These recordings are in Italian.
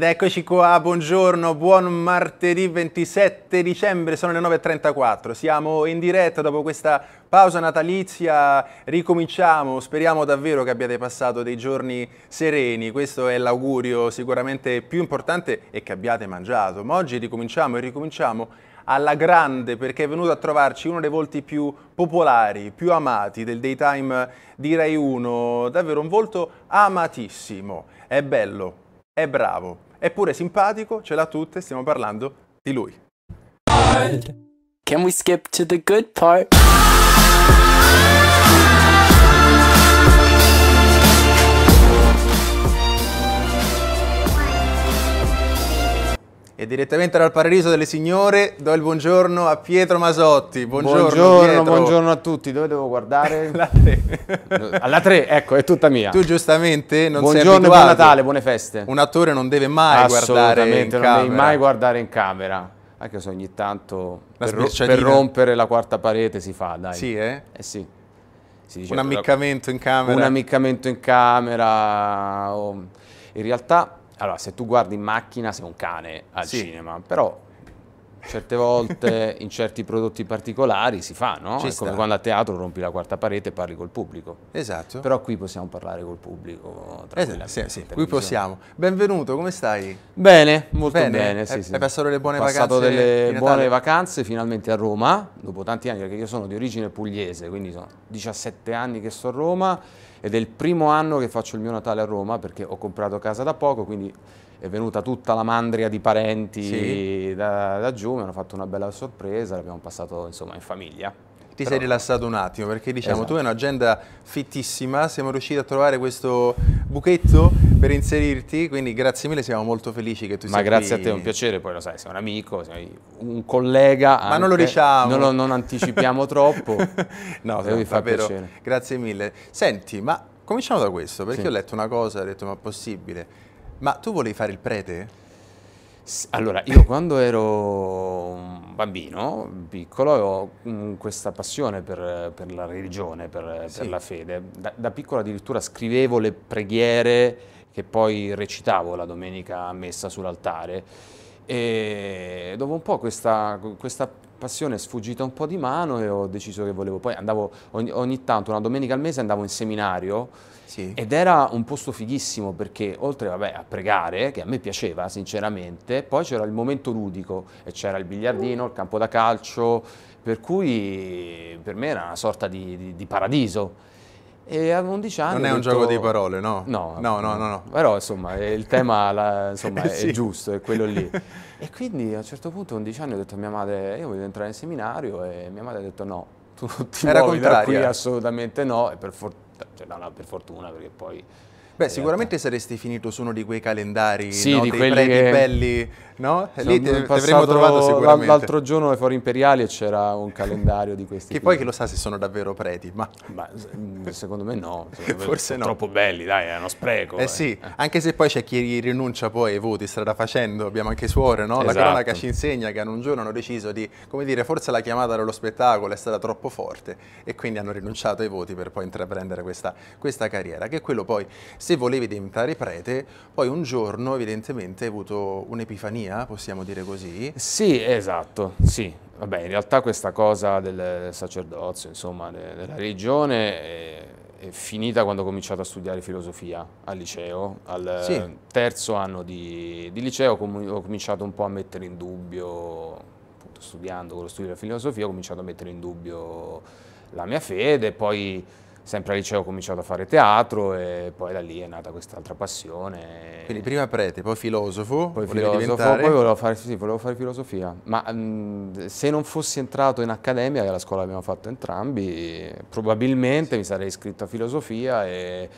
Ed eccoci qua, buongiorno, buon martedì 27 dicembre, sono le 9.34, siamo in diretta dopo questa pausa natalizia, ricominciamo, speriamo davvero che abbiate passato dei giorni sereni, questo è l'augurio sicuramente più importante e che abbiate mangiato, ma oggi ricominciamo e ricominciamo alla grande perché è venuto a trovarci uno dei volti più popolari, più amati del daytime di Rai 1, davvero un volto amatissimo, è bello, è bravo, eppure simpatico, ce l'ha tutte, stiamo parlando di lui. Can we skip to the good part? E direttamente dal paradiso delle signore do il buongiorno a Pietro Masotti. Buongiorno, buongiorno, buongiorno a tutti. Dove devo guardare? La 3. Alla 3, ecco, è tutta mia. Tu giustamente non buongiorno sei Buongiorno, buon Natale, buone feste. Un attore non deve mai guardare in camera. non devi mai guardare in camera. Anche se ogni tanto per, per, rompere la quarta parete si fa, dai. Sì, eh? Eh sì. un ammiccamento in camera. Un ammiccamento in camera. Oh. In realtà allora, se tu guardi in macchina sei un cane al sì. cinema, però certe volte in certi prodotti particolari si fa, no? Ci È come quando a teatro rompi la quarta parete e parli col pubblico. Esatto. Però qui possiamo parlare col pubblico Esatto, sì, sì. qui possiamo. Benvenuto, come stai? Bene, molto bene. bene sì, hai, sì. hai passato delle buone vacanze? Ho passato delle buone vacanze finalmente a Roma, dopo tanti anni, perché io sono di origine pugliese, quindi sono 17 anni che sto a Roma ed è il primo anno che faccio il mio Natale a Roma perché ho comprato casa da poco, quindi è venuta tutta la mandria di parenti sì. da, da, giù, mi hanno fatto una bella sorpresa, l'abbiamo passato insomma in famiglia. Ti Però... sei rilassato un attimo perché diciamo esatto. tu hai esatto. un'agenda fittissima, siamo riusciti a trovare questo buchetto per inserirti, quindi grazie mille, siamo molto felici che tu Ma sia qui. Ma grazie a te, è un piacere, poi lo sai, sei un amico, sei un collega. Ma anche. non lo diciamo. Non, lo, non anticipiamo troppo. no, devi far piacere. Grazie mille. Senti, ma cominciamo da questo, perché sì. ho letto una cosa, ho detto ma è possibile? Ma tu volevi fare il prete? Allora, io quando ero un bambino, piccolo, avevo questa passione per, per la religione, per, sì. per la fede. Da, da, piccolo addirittura scrivevo le preghiere che poi recitavo la domenica a messa sull'altare. E dopo un po' questa, questa passione è sfuggita un po' di mano e ho deciso che volevo. Poi andavo ogni, ogni tanto, una domenica al mese andavo in seminario sì. Ed era un posto fighissimo perché oltre vabbè, a pregare, che a me piaceva sinceramente, poi c'era il momento ludico e c'era il biliardino, il campo da calcio, per cui per me era una sorta di, di, di paradiso. E a 11 anni. Non è un detto... gioco di parole, no? No, no, no. no, no. Però insomma il tema la, insomma, sì. è giusto, è quello lì. e quindi a un certo punto, a 11 anni, ho detto a mia madre: eh, Io voglio entrare in seminario. E mia madre ha detto: No, tu non ti Era contrario. da qui, assolutamente no. E per fortuna cioè, per fortuna perché poi Beh, esatto. sicuramente realtà. saresti finito su uno di quei calendari, sì, no? di dei premi che... belli, no? Lì ti, avremmo trovato sicuramente. L'altro giorno ai Fori Imperiali c'era un calendario di questi. che poi chi lo sa se sono davvero preti, ma... ma mm, secondo me no. Secondo Forse me no. Troppo belli, dai, è uno spreco. Eh, eh. sì, anche se poi c'è chi rinuncia poi ai voti strada facendo, abbiamo anche suore, no? La esatto. cronaca ci insegna che hanno un giorno hanno deciso di, come dire, forse la chiamata dello spettacolo è stata troppo forte e quindi hanno rinunciato ai voti per poi intraprendere questa, questa carriera, che quello poi se volevi diventare prete, poi un giorno evidentemente hai avuto un'epifania, possiamo dire così. Sì, esatto, sì. Vabbè, in realtà questa cosa del sacerdozio, insomma, della religione è, è finita quando ho cominciato a studiare filosofia al liceo. Al sì. terzo anno di, di liceo ho cominciato un po' a mettere in dubbio appunto studiando con lo studio della filosofia ho cominciato a mettere in dubbio la mia fede, poi sempre al liceo ho cominciato a fare teatro e poi da lì è nata quest'altra passione. Quindi prima prete, poi filosofo, poi filosofo, diventare... poi volevo fare, sì, volevo fare filosofia, ma mh, mm, se non fossi entrato in accademia, che alla scuola abbiamo fatto entrambi, probabilmente mi sarei iscritto a filosofia e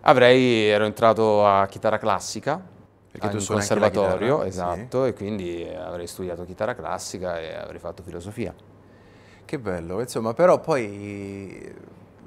avrei, ero entrato a chitarra classica, perché tu suoni conservatorio, chitarra, esatto, sì. e quindi avrei studiato chitarra classica e avrei fatto filosofia. Che bello, insomma, però poi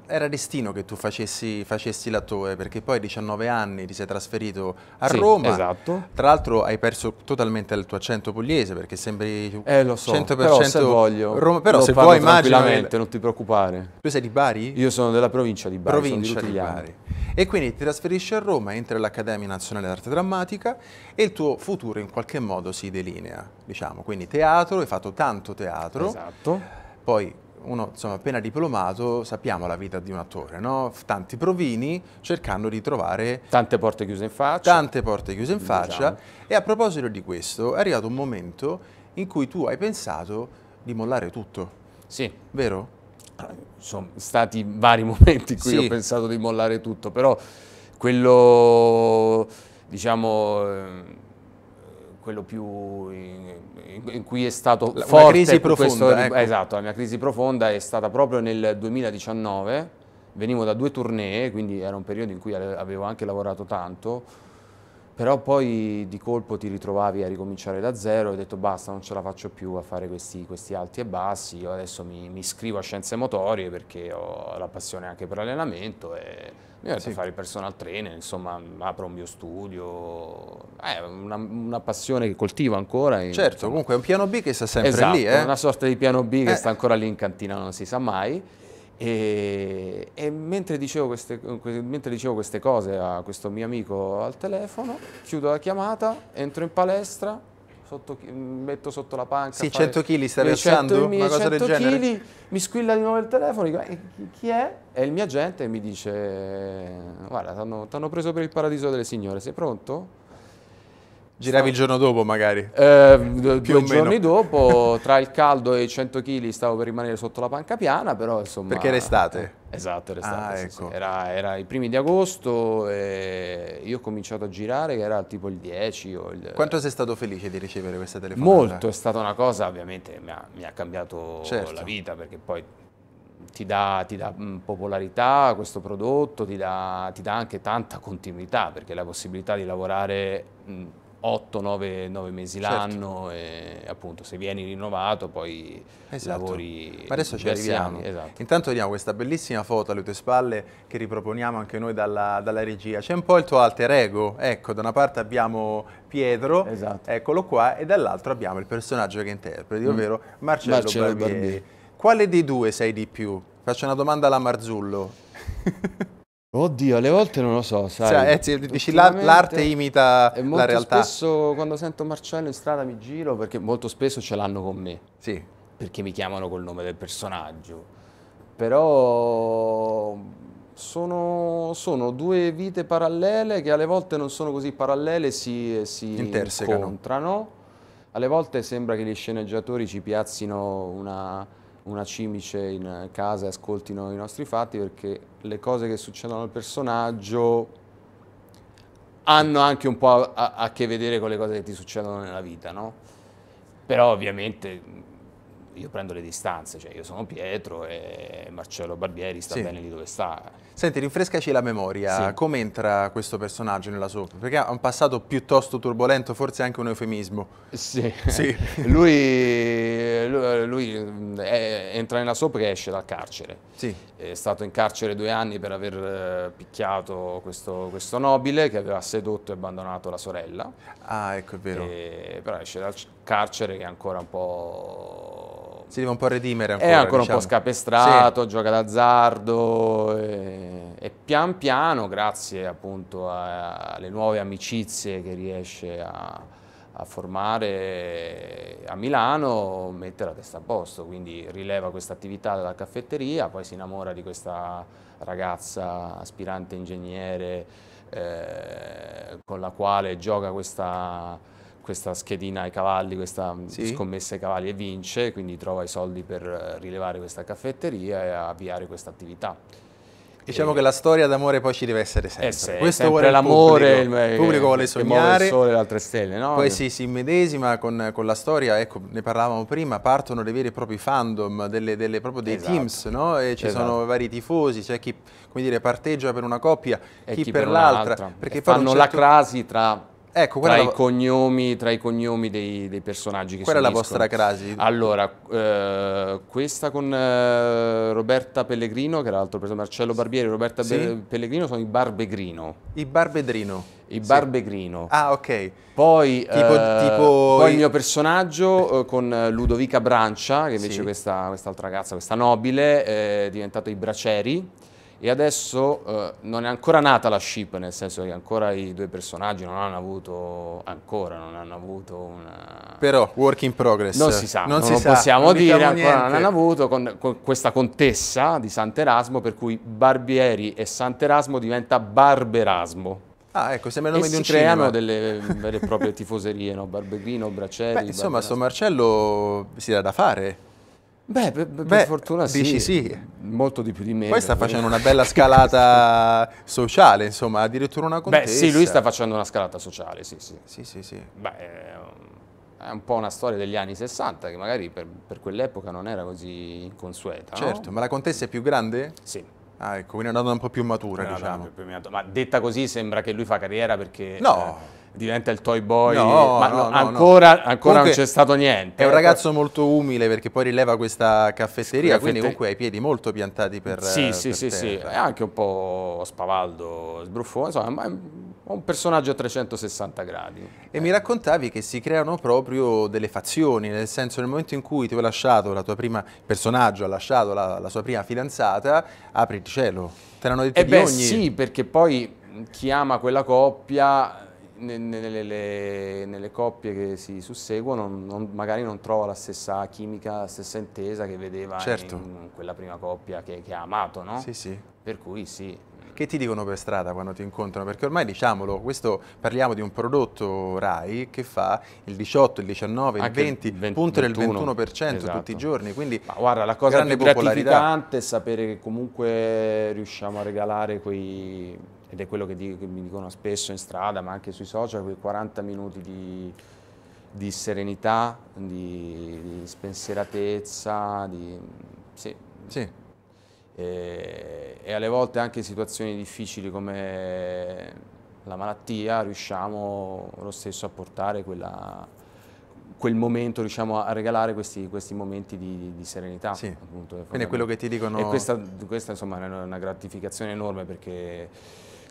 era destino che tu facessi, facessi l'attore perché poi a 19 anni ti sei trasferito a sì, Roma. Esatto. Tra l'altro hai perso totalmente il tuo accento pugliese perché sembri eh, lo so, 100% però se voglio, Roma, però se vuoi immagino non ti preoccupare. Tu sei di Bari? Io sono della provincia di Bari, provincia di, di Bari. E quindi ti trasferisci a Roma, entri all'Accademia Nazionale d'Arte Drammatica e il tuo futuro in qualche modo si delinea, diciamo, quindi teatro, hai fatto tanto teatro. Esatto. Poi uno insomma, appena diplomato sappiamo la vita di un attore, no? tanti provini cercando di trovare... Tante porte chiuse in faccia. Tante porte chiuse in diciamo. faccia e a proposito di questo è arrivato un momento in cui tu hai pensato di mollare tutto. Sì. Vero? Sono stati vari momenti in cui sì. ho pensato di mollare tutto, però quello, diciamo ehm, quello più in, in, cui è stato la, forte. Una crisi profonda. Questo, ecco. Esatto, la mia crisi profonda è stata proprio nel 2019, venivo da due tournée, quindi era un periodo in cui avevo anche lavorato tanto, però poi di colpo ti ritrovavi a ricominciare da zero e hai detto basta non ce la faccio più a fare questi, questi alti e bassi, io adesso mi, mi, iscrivo a scienze motorie perché ho la passione anche per l'allenamento e mi metto sì. a fare il personal trainer, insomma apro un mio studio, è eh, una, una, passione che coltivo ancora. E, certo, insomma. comunque è un piano B che sta sempre esatto, lì. Eh? una sorta di piano B eh. che sta ancora lì in cantina, non si sa mai. E, e mentre, dicevo queste, mentre, dicevo queste, cose a questo mio amico al telefono, chiudo la chiamata, entro in palestra, sotto, metto sotto la panca. Sì, 100 kg stai alzando, una cosa del genere. kg, mi squilla di nuovo il telefono, dico, eh, chi è? E il mio agente mi dice, guarda, ti hanno preso per il paradiso delle signore, sei pronto? Giravi il giorno dopo magari? Eh, due giorni meno. dopo, tra il caldo e i 100 kg stavo per rimanere sotto la panca piana, però insomma... Perché era estate? Eh, esatto, era estate. Ah, sì, ecco. sì. Era, era, i primi di agosto e io ho cominciato a girare che era tipo il 10 o il... Quanto sei stato felice di ricevere questa telefonata? Molto, è stata una cosa ovviamente mi ha, mi ha cambiato certo. la vita perché poi ti dà, ti dà, popolarità questo prodotto, ti dà, ti dà anche tanta continuità perché la possibilità di lavorare 8-9 mesi certo. l'anno e appunto se vieni rinnovato poi esatto. lavori Ma adesso ci arriviamo. Esatto. Intanto vediamo questa bellissima foto alle tue spalle che riproponiamo anche noi dalla, dalla regia. C'è un po' il tuo alter ego, ecco da una parte abbiamo Pietro, esatto. eccolo qua, e dall'altra abbiamo il personaggio che interpreti, mm. ovvero Marcello, Marcello Barbieri. Barbieri. Quale dei due sei di più? Faccio una domanda alla Marzullo. Oddio, alle volte non lo so, sai. Cioè, eh, sì, dici l'arte imita la realtà. Spesso quando sento Marcello in strada mi giro perché molto spesso ce l'hanno con me. Sì. Perché mi chiamano col nome del personaggio. Però sono, sono due vite parallele che alle volte non sono così parallele, si, si incontrano. Alle volte sembra che gli sceneggiatori ci piazzino una una cimice in casa e ascoltino i nostri fatti perché le cose che succedono al personaggio hanno anche un po' a, a, a che vedere con le cose che ti succedono nella vita, no? Però ovviamente io prendo le distanze, cioè io sono Pietro e Marcello Barbieri sta sì. bene lì dove sta. Senti, rinfrescaci la memoria, sì. come entra questo personaggio nella soap? Perché ha un passato piuttosto turbolento, forse anche un eufemismo. Sì, sì. lui, lui, lui è, eh, entra nella soap che esce dal carcere. Sì. È stato in carcere due anni per aver eh, picchiato questo, questo nobile che aveva sedotto e abbandonato la sorella. Ah, ecco, è vero. E, però esce dal carcere che è ancora un po' si deve un po' redimere ancora. È ancora diciamo. un po' diciamo. scapestrato, sì. gioca d'azzardo e, e, pian piano, grazie appunto alle nuove amicizie che riesce a, a, formare a Milano, mette la testa a posto, quindi rileva questa attività dalla caffetteria, poi si innamora di questa ragazza aspirante ingegnere eh, con la quale gioca questa questa schedina ai cavalli, questa mm, sì. scommessa ai cavalli e vince, quindi trova i soldi per eh, rilevare questa caffetteria e avviare questa attività. Diciamo e... che la storia d'amore poi ci deve essere sempre. Eh, se, Questo sempre l'amore, il, il, eh, pubblico vuole sognare. il sole le altre stelle, no? Poi si, si medesima con, con, la storia, ecco, ne parlavamo prima, partono dei veri e propri fandom, delle, delle, proprio dei esatto. teams, no? E ci esatto. sono vari tifosi, c'è cioè chi come dire, parteggia per una coppia, chi, chi, per, per l'altra. Perché fanno certo... la crasi tra Ecco, tra, i cognomi, tra i cognomi dei, dei personaggi che Qual è la vostra crasi? Allora, eh, questa con eh, Roberta Pellegrino, che era l'altro preso Marcello Barbieri, Roberta sì? Be- Pellegrino sono i Barbegrino. I Barbedrino. I sì. Barbegrino. Ah, ok. Poi, tipo, eh, tipo... poi il mio personaggio eh, con Ludovica Brancia, che invece sì. questa, altra ragazza, questa nobile, eh, è diventato i Braceri e adesso eh, non è ancora nata la ship, nel senso che ancora i due personaggi non hanno avuto ancora, non hanno avuto una... Però, work in progress. Non si sa, non, non si sa, possiamo non dire, diciamo ancora niente. non hanno avuto, con, con, questa contessa di Sant'Erasmo, per cui Barbieri e Sant'Erasmo diventa Barberasmo. Ah, ecco, sembra il nome e di un cinema. creano delle vere e proprie tifoserie, no? Barbegrino, Bracelli... Beh, insomma, Barberasmo. sto Marcello si dà da fare. Beh, per, per Beh, fortuna sì. Dici sì. Molto di più di me. Poi sta facendo una bella scalata sociale, insomma, addirittura una contessa. Beh, sì, lui sta facendo una scalata sociale, sì, sì. Sì, sì, sì. Beh, è un po' una storia degli anni 60 che magari per, per quell'epoca non era così inconsueta. Certo, no? ma la contessa è più grande? Sì. Ah, ecco, quindi è una donna un po' più matura, diciamo. Più, più matura. Ma detta così sembra che lui fa carriera perché... No. Eh, diventa il toy boy, no, ma no, no, ancora, ancora comunque, non c'è stato niente. È un ecco. ragazzo molto umile perché poi rileva questa caffetteria, Caffette... quindi comunque ha i piedi molto piantati per Sì, eh, per sì, sì, sì, è anche un po' spavaldo, sbruffone, insomma, è un personaggio a 360 gradi. E eh. mi raccontavi che si creano proprio delle fazioni, nel senso nel momento in cui ti ho lasciato la tua prima personaggio, ha lasciato la, la, sua prima fidanzata, apri il cielo, te l'hanno detto eh beh, ogni... sì, perché poi chi ama quella coppia nelle, nelle, coppie che si susseguono non, magari non trova la stessa chimica, la stessa intesa che vedeva certo. in quella prima coppia che, che ha amato, no? Sì, sì. Per cui sì, che ti dicono per strada quando ti incontrano? Perché ormai diciamolo, questo, parliamo di un prodotto RAI che fa il 18, il 19, il 20, 20 punto del 21%, 21% esatto. tutti i esatto. giorni. Quindi Ma guarda, la cosa più gratificante è sapere che comunque riusciamo a regalare quei ed è quello che, dico, che mi dicono spesso in strada, ma anche sui social, quei 40 minuti di, di serenità, di, di spensieratezza, di, sì. Sì. E, e, alle volte anche in situazioni difficili come la malattia riusciamo lo stesso a portare quella, quel momento, riusciamo a regalare questi, questi momenti di, di serenità. Sì. Appunto, Quindi è quello che ti dicono... E questa, questa insomma è una gratificazione enorme perché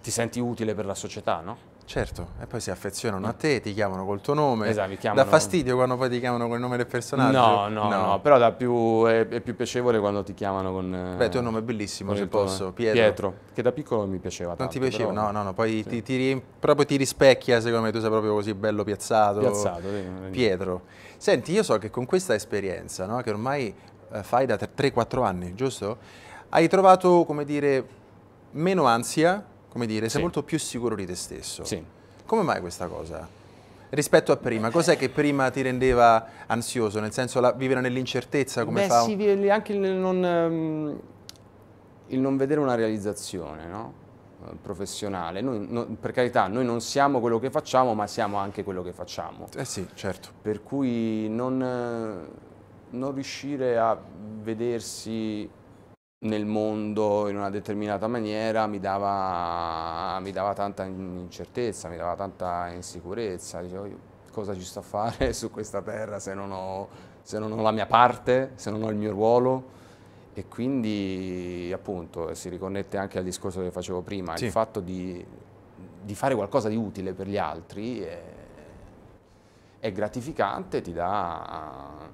ti senti utile per la società, no? Certo, e poi si affezionano a te, ti chiamano col tuo nome. Esatto, chiamano... Dà fastidio quando poi ti chiamano col nome del personaggio? No, no, no, no però più, è, è, più piacevole quando ti chiamano con... Eh, Beh, il tuo nome è bellissimo, se posso, Pietro. Pietro. che da piccolo mi piaceva tanto, Non ti piaceva? Però... No, no, no, poi sì. ti, ti, proprio ti rispecchia, secondo me, tu sei proprio così bello piazzato. Piazzato, sì. Pietro. Senti, io so che con questa esperienza, no, che ormai eh, fai da 3-4 anni, giusto? Hai trovato, come dire, meno ansia come dire, sei sì. molto più sicuro di te stesso. Sì. Come mai questa cosa? Rispetto a prima, cos'è che prima ti rendeva ansioso? Nel senso la, vivere nell'incertezza come Beh, fa? Sì, anche il non, ehm, il non, vedere una realizzazione, no? Eh, professionale. Noi, no, per carità, noi non siamo quello che facciamo, ma siamo anche quello che facciamo. Eh sì, certo. Per cui non, eh, non riuscire a vedersi nel mondo in una determinata maniera mi dava, mi dava tanta incertezza, mi dava tanta insicurezza, dicevo io, cosa ci sto a fare su questa terra se non, ho, se non ho la mia parte, se non ho il mio ruolo e quindi appunto si riconnette anche al discorso che facevo prima, sì. il fatto di, di, fare qualcosa di utile per gli altri. È, è gratificante, ti dà...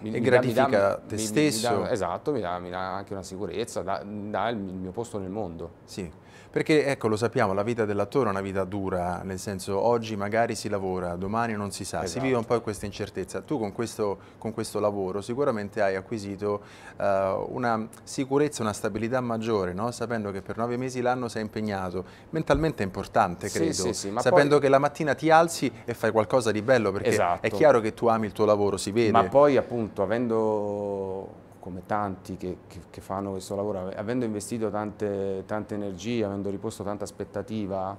Mi, e gratifica mi dà, te mi, stesso. Esatto, mi dà, esatto, mi dà, anche una sicurezza, dà, dà il mio posto nel mondo. Sì. Perché ecco, lo sappiamo, la vita dell'attore è una vita dura, nel senso oggi magari si lavora, domani non si sa, esatto. si vive un esatto. po' questa incertezza. Tu con questo, con questo lavoro sicuramente hai acquisito uh, una sicurezza, una stabilità maggiore, no? sapendo che per nove mesi l'anno sei impegnato. Mentalmente è importante, credo, sì, sì, sì, sapendo poi... che la mattina ti alzi e fai qualcosa di bello, perché esatto. è chiaro che tu ami il tuo lavoro, si vede. Ma poi appunto avendo come tanti che, che, che, fanno questo lavoro, avendo investito tante, tante energie, avendo riposto tanta aspettativa,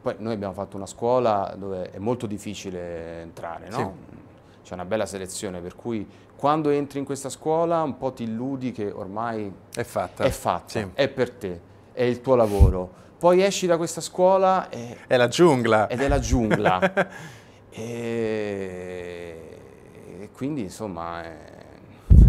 poi noi abbiamo fatto una scuola dove è molto difficile entrare, no? Sì. C'è una bella selezione, per cui quando entri in questa scuola un po' ti illudi che ormai è fatta, è, fatta, sì. è per te, è il tuo lavoro. Poi esci da questa scuola e, È la giungla. Ed è la giungla. e, e quindi insomma... È,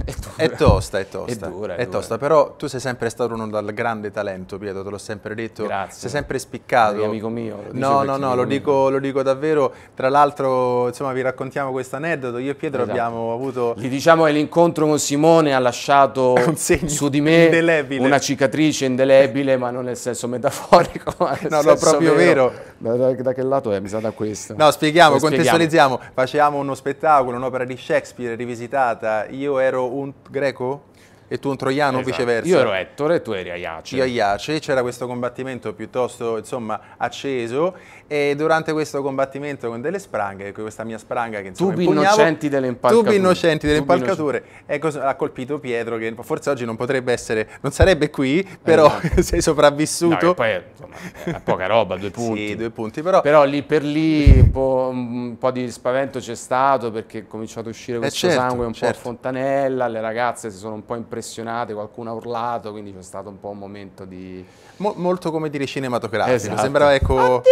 è, è tosta, è tosta. È dura, è, è tosta, però tu sei sempre stato uno dal grande talento, Pietro, te l'ho sempre detto. Grazie. Sei sempre spiccato. È amico mio. no, no, no, lo dico, lo dico, davvero. Tra l'altro, insomma, vi raccontiamo questo aneddoto. Io e Pietro esatto. abbiamo avuto... Gli diciamo che l'incontro con Simone ha lasciato su di me indelebile. una cicatrice indelebile, ma non nel senso metaforico. Ma nel no, no, proprio vero. vero. Da, da, da, che lato è? Mi sa da questo. No, spieghiamo, lo contestualizziamo. Spieghiamo. Facevamo uno spettacolo, un'opera di Shakespeare rivisitata. Io ero un greco? e tu un troiano esatto. viceversa. Io ero Ettore tu eri Aiace. Io Aiace, c'era questo combattimento piuttosto insomma, acceso e durante questo combattimento con delle spranghe, questa mia spranga che insomma Tubi innocenti delle impalcature. Tubi innocenti delle Tubi impalcature. Ecco, ha colpito Pietro che forse oggi non potrebbe essere, non sarebbe qui, però eh, sei sopravvissuto. No, poi insomma, è poca roba, due punti. sì, due punti però. Però lì per lì un po', un po di spavento c'è stato perché è cominciato a uscire eh, questo eh certo, sangue un certo. po' a certo. fontanella, le ragazze si sono un po' impressionate, qualcuno ha urlato, quindi c'è stato un po' un momento di... Mo molto come dire cinematografico, esatto. sembrava ecco... Addio,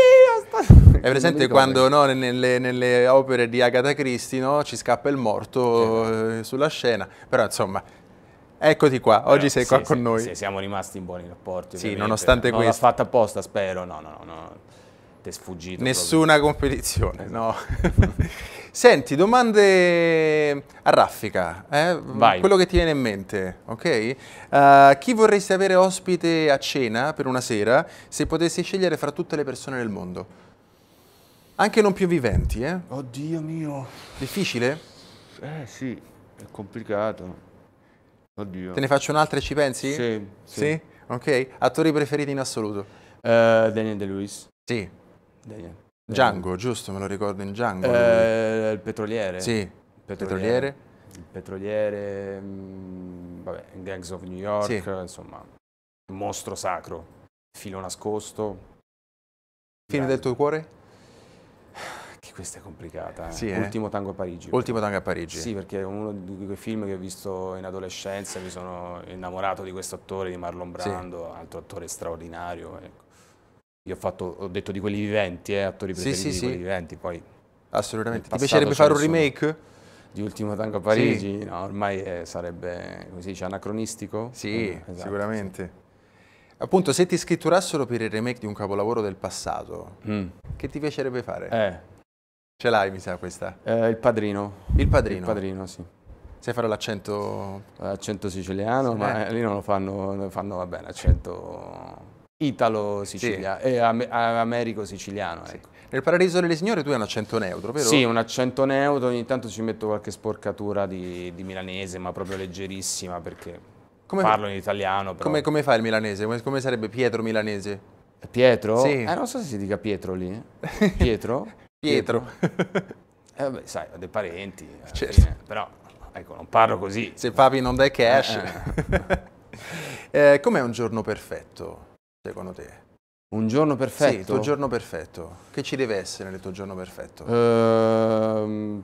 È presente quando no, nelle, nelle, opere di Agatha Christie no, ci scappa il morto eh, sulla scena, però insomma Eccoti qua, oggi no, sei qua sì, con sì, noi. Sì, siamo rimasti in buoni rapporti. Sì, nonostante non questo. Non l'ho fatta apposta, spero. No, no, no, no. ti è sfuggito. Nessuna proprio. competizione, no. Esatto. Senti, domande a raffica. Eh? Vai. Quello che ti viene in mente, ok? Uh, chi vorresti avere ospite a cena per una sera se potessi scegliere fra tutte le persone del mondo? Anche non più viventi, eh? Oddio mio. Difficile? Eh sì, è complicato. Oddio. Te ne faccio un'altra e ci pensi? Sì, sì. Sì? Ok. Attori preferiti in assoluto? Uh, Daniel De Sì. Daniel. Django, giusto? Me lo ricordo in Django. Uh, il petroliere. Sì. Il petroliere. Il petroliere, mh, mm, vabbè, Gangs of New York, sì. insomma, mostro sacro, filo nascosto. Film del tuo cuore? Anche questa è complicata. Eh. Sì, eh? Ultimo tango a Parigi. Ultimo tango a Parigi. Sì, perché è uno di quei film che ho visto in adolescenza, mi sono innamorato di questo attore, di Marlon Brando, sì. altro attore straordinario. Ecco. Io ho, fatto, ho, detto di quelli viventi, eh, attori preferiti sì, sì, di quelli viventi, poi... Assolutamente. Ti piacerebbe fare un remake? di Ultimo Tango a Parigi, sì. no, ormai eh, sarebbe, come si dice, anacronistico? Sì, eh, esatto, sicuramente. Sì. Appunto, se ti scritturassero per il remake di un capolavoro del passato, mm. che ti piacerebbe fare? Eh. Ce l'hai, mi sa, questa? Eh, il padrino. Il padrino? Il padrino, sì. Sai fare l'accento... L'accento siciliano, sì, ma eh. eh. lì non lo fanno, fanno va bene, accento italo-siciliano, sì. eh, am americo-siciliano, sì. ecco. Nel Paradiso delle Signore tu hai un accento neutro, vero? Sì, un accento neutro, ogni tanto ci metto qualche sporcatura di, di milanese, ma proprio leggerissima, perché come parlo in italiano. Come, come, fa il milanese? Come, come, sarebbe Pietro milanese? Pietro? Sì. Eh, non so se si dica Pietro lì. Pietro? Pietro. eh, beh, sai, ho dei parenti, certo. fine, però ecco, non parlo così. Se papi non dai cash. Eh. eh, com'è un giorno perfetto, secondo te? Un giorno perfetto? Sì, il tuo giorno perfetto. Che ci deve essere nel tuo giorno perfetto? Uh,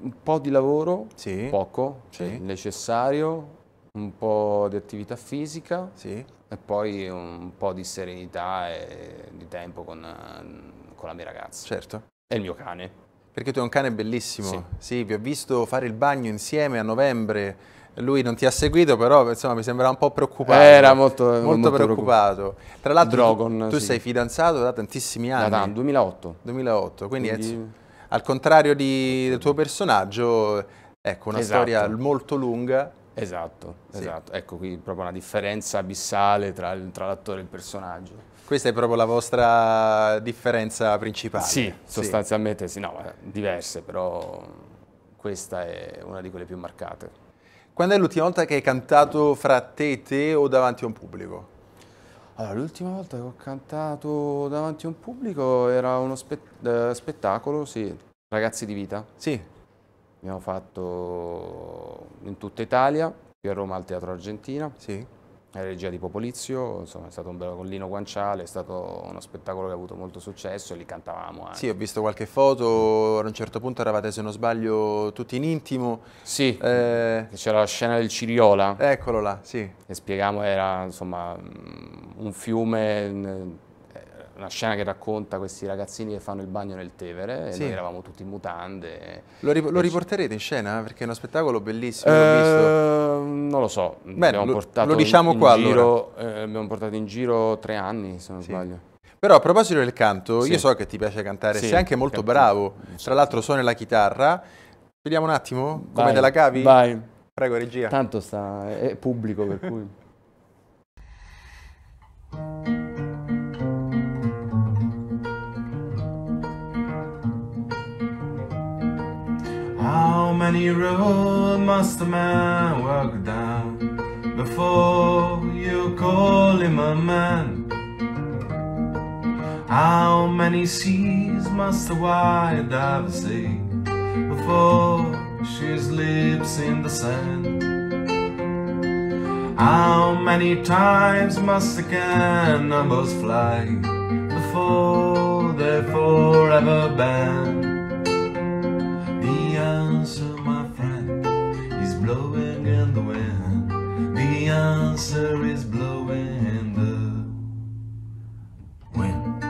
un po' di lavoro, sì. poco, sì. Cioè, necessario, un po' di attività fisica sì. e poi un po' di serenità e di tempo con con la mia ragazza. Certo. È il mio cane. Perché tu hai un cane bellissimo. Sì. sì, vi ho visto fare il bagno insieme a novembre. Lui non ti ha seguito, però insomma mi sembrava un po' preoccupato. Era molto, molto, molto preoccupato. preoccupato. Tra l'altro, Drogon, tu, tu sì. sei fidanzato da tantissimi anni. Da, da 2008. 2008, quindi, quindi... È, al contrario di, del tuo personaggio, ecco una esatto. storia molto lunga. Esatto, sì. esatto. Ecco qui proprio una differenza abissale tra, tra l'attore e il personaggio. Questa è proprio la vostra differenza principale? Sì, sostanzialmente sì, sì no, eh, diverse, però questa è una di quelle più marcate. Quando è l'ultima volta che hai cantato fra te e te o davanti a un pubblico? Allora, l'ultima volta che ho cantato davanti a un pubblico era uno spe eh, spettacolo, sì, Ragazzi di Vita. Sì. Abbiamo fatto in tutta Italia, qui a Roma al Teatro Argentina. Sì la regia di Popolizio, insomma è stato un bello con Lino Guanciale, è stato uno spettacolo che ha avuto molto successo e li cantavamo anche. Eh. Sì, ho visto qualche foto, a un certo punto eravate se non sbaglio tutti in intimo. Sì, eh... c'era la scena del Ciriola. Eccolo là, sì. E spieghiamo, era insomma un fiume una scena che racconta questi ragazzini che fanno il bagno nel Tevere sì. e noi eravamo tutti in mutande. Lo, ri lo riporterete in scena? Perché è uno spettacolo bellissimo, eh, Non lo so, Beh, lo, lo, diciamo in, in qua giro, allora. eh, abbiamo portato in giro tre anni se non sì. sbaglio. Però a proposito del canto, sì. io so che ti piace cantare, sei anche molto canto. bravo, tra l'altro suoni la chitarra. Vediamo un attimo come vai, te la cavi? Vai. Prego regia. Tanto sta, è pubblico per cui... How many roads must a man walk down before you call him a man? How many seas must a white dove see before she sleeps in the sand? How many times must the cannonballs fly before they're forever banned? answer is blowing in the wind.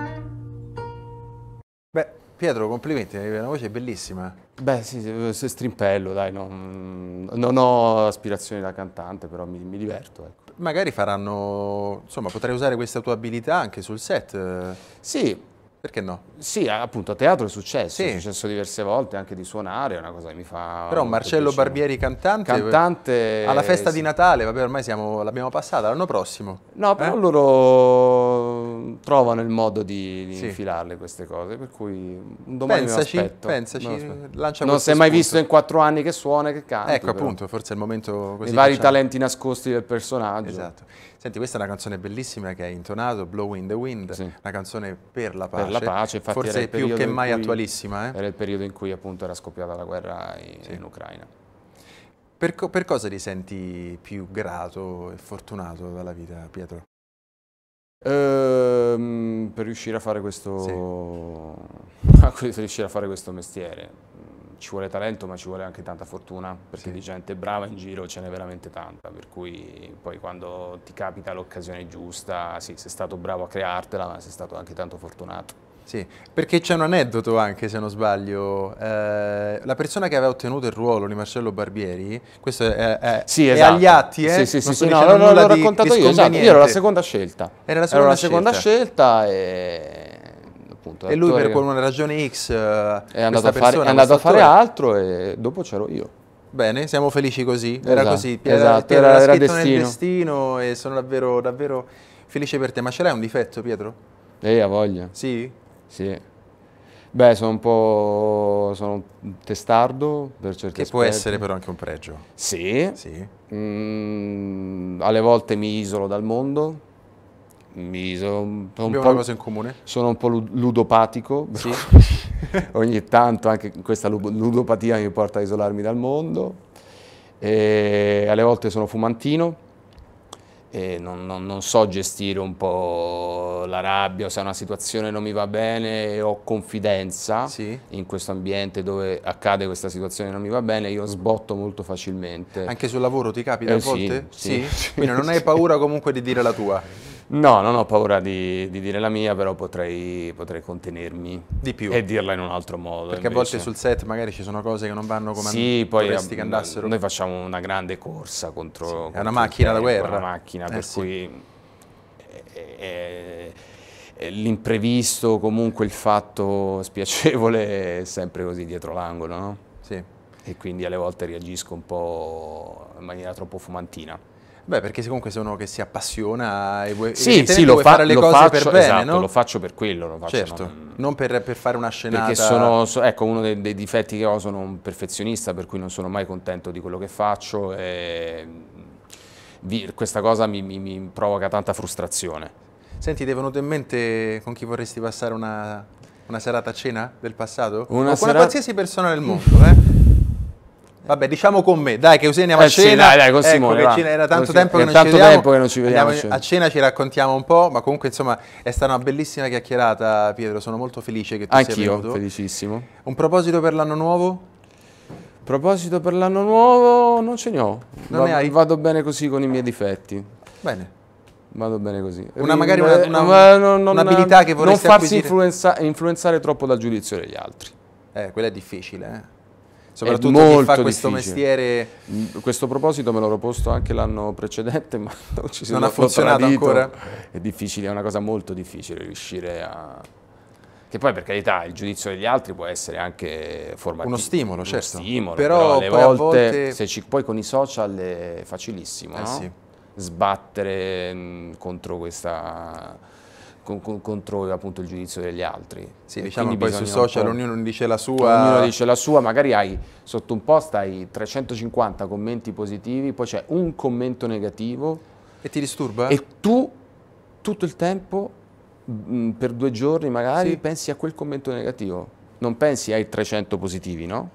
Beh, Pietro, complimenti, hai una voce bellissima. Beh, sì, eh, se strimpello, dai, non, non, ho aspirazioni da cantante, però mi, mi diverto, ecco magari faranno, insomma, potrai usare questa tua abilità anche sul set. Sì, perché no? Sì, appunto a teatro è successo, sì. è successo diverse volte anche di suonare, è una cosa che mi fa... Però Marcello piacere. Barbieri cantante, cantante alla festa sì. di Natale, vabbè ormai siamo, l'abbiamo passata, l'anno prossimo. No, però eh? loro trovano il modo di, di sì. infilarle queste cose, per cui un domani pensaci, aspetto, Pensaci, pensaci, Non si è mai spunto. visto in quattro anni che suona che canta. Ecco però. appunto, forse è il momento così. I vari facciamo. talenti nascosti del personaggio. Esatto. Senti, questa è una canzone bellissima che hai intonato, Blow in the Wind, sì. una canzone per la pace. Per la pace, Forse più che mai attualissima. Eh? Era il periodo in cui appunto era scoppiata la guerra in, sì. in Ucraina. Per, co per cosa ti senti più grato e fortunato dalla vita, Pietro? Ehm, per riuscire a fare questo sì. per riuscire a fare questo mestiere ci vuole talento ma ci vuole anche tanta fortuna perché sì. di gente brava in giro ce n'è veramente tanta per cui poi quando ti capita l'occasione giusta sì, sei stato bravo a creartela ma sei stato anche tanto fortunato sì, perché c'è un aneddoto anche, se non sbaglio. Eh, la persona che aveva ottenuto il ruolo di Marcello Barbieri, questo è, è, sì, esatto. è agli atti, eh? Sì, sì, sì, sì no, l'ho raccontato io, esatto. io ero la seconda scelta. Era la seconda, ero scelta. La seconda scelta e appunto. E lui per una ragione X eh, è andato a fare, andato a fare altro e dopo c'ero io. Bene, siamo felici così. Era esatto, così, esatto, era, esatto, era, era, era destino. nel destino e sono davvero, davvero felice per te. Ma ce l'hai un difetto, Pietro? Lei ha voglia. Sì? Sì. Beh, sono un po' sono testardo per certi che aspetti. Che può essere però anche un pregio. Sì. sì. Mm, alle volte mi isolo dal mondo, mi sono un po', cosa in comune? Sono un po' ludopatico, sì. ogni tanto anche questa ludopatia mi porta a isolarmi dal mondo, e alle volte sono fumantino, e non, non, non, so gestire un po' la rabbia, o se una situazione non mi va bene e ho confidenza sì. in questo ambiente dove accade questa situazione non mi va bene, io sbotto molto facilmente. Anche sul lavoro ti capita eh, a volte? Sì, sì. sì. Quindi non hai paura comunque di dire la tua? No, non ho paura di, di dire la mia, però potrei, potrei, contenermi di più e dirla in un altro modo. Perché invece. a volte sul set magari ci sono cose che non vanno come sì, poi, vorresti che andassero. Noi facciamo una grande corsa contro... Sì, contro è una macchina tempo, da guerra. È una macchina, eh, per sì. cui... È, è, l'imprevisto, comunque il fatto spiacevole è sempre così dietro l'angolo, no? Sì. E quindi alle volte reagisco un po' in maniera troppo fumantina. Beh, perché comunque sei uno che si appassiona e vuoi, sì, sì, lo vuoi fa, fare le cose faccio, per bene, esatto, no? lo faccio per quello, lo faccio, certo, non, non per, per, fare una scenata. Perché sono, so, ecco, uno dei, dei, difetti che ho, sono un perfezionista, per cui non sono mai contento di quello che faccio e vi, questa cosa mi, mi, mi provoca tanta frustrazione. Senti, ti è venuto in mente con chi vorresti passare una, una serata a cena del passato? Una o con serata... qualsiasi persona del mondo, eh? Eh. Vabbè, diciamo con me, dai, che così andiamo eh a cena. Sì, dai, dai, con Simone. Ecco, cena, era tanto, tempo, era che tanto tempo, che non ci vediamo. Andiamo, a cena ci raccontiamo un po', ma comunque insomma è stata una bellissima chiacchierata, Pietro. Sono molto felice che tu Anch'io, sia venuto. Anch'io, felicissimo. Un proposito per l'anno nuovo? Proposito per l'anno nuovo? Non ce ne ho. Non Va, ne hai? Vado bene così con i miei difetti. Bene. Vado bene così. Una, magari una, eh, una, non, un'abilità che vorresti Non farsi influenza, influenzare troppo dal giudizio degli altri. Eh, quella è difficile, eh soprattutto chi fa questo difficile. mestiere. Mm, questo proposito me l'ho posto anche l'anno precedente, ma non ci sono Non ha funzionato tradito. ancora? È difficile, è una cosa molto difficile riuscire a... Che poi per carità il giudizio degli altri può essere anche formativo. Uno stimolo, uno certo. Stimolo, però, però volte, volte... Se ci, poi con i social è facilissimo, eh no? sì. Sbattere mh, mm, contro questa con, con, contro appunto, il giudizio degli altri. Sì, e diciamo poi sui social ognuno dice la sua. Ognuno dice la sua, magari hai sotto un post hai 350 commenti positivi, poi c'è un commento negativo. E ti disturba? E tu tutto il tempo, mh, mm, per due giorni magari, sì. pensi a quel commento negativo. Non pensi ai 300 positivi, no?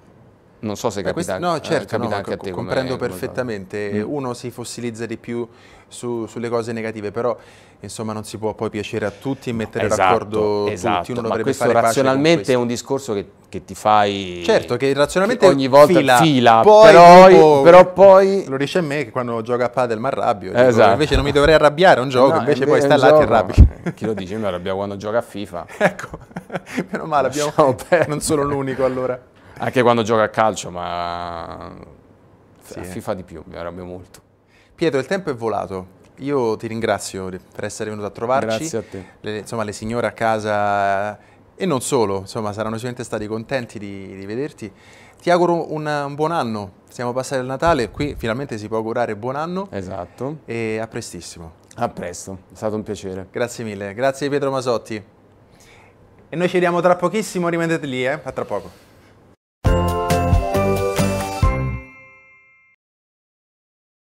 Non so se eh, capita, questo, no, eh, certo, capita no, anche a te. Comprendo perfettamente. Mm. Uno si fossilizza di più su, sulle cose negative, però insomma non si può poi piacere a tutti e mettere esatto, d'accordo esatto. tutti. Uno esatto. dovrebbe Ma questo razionalmente questo. è un discorso che, che, ti fai... Certo, che razionalmente che ogni volta fila, fila poi, però, tipo, però, poi... Lo dice a me che quando gioca a padel mi arrabbio. Esatto. Dico, invece non mi dovrei arrabbiare, è un gioco, no, invece poi sta là e ti arrabbi. Eh, chi lo dice? Io mi arrabbio quando gioca a FIFA. ecco, meno male, abbiamo... non sono l'unico allora. Anche quando gioca a calcio, ma sì. a FIFA di più, mi arrabbio molto. Pietro, il tempo è volato. Io ti ringrazio per essere venuto a trovarci. Grazie a te. Le, insomma, le signore a casa e non solo, insomma, saranno sicuramente stati contenti di, di vederti. Ti auguro un, un, buon anno. Siamo passati al Natale, qui finalmente si può augurare buon anno. Esatto. E a prestissimo. A presto, è stato un piacere. Grazie mille, grazie Pietro Masotti. E noi ci vediamo tra pochissimo, rimanete lì, eh? A tra poco.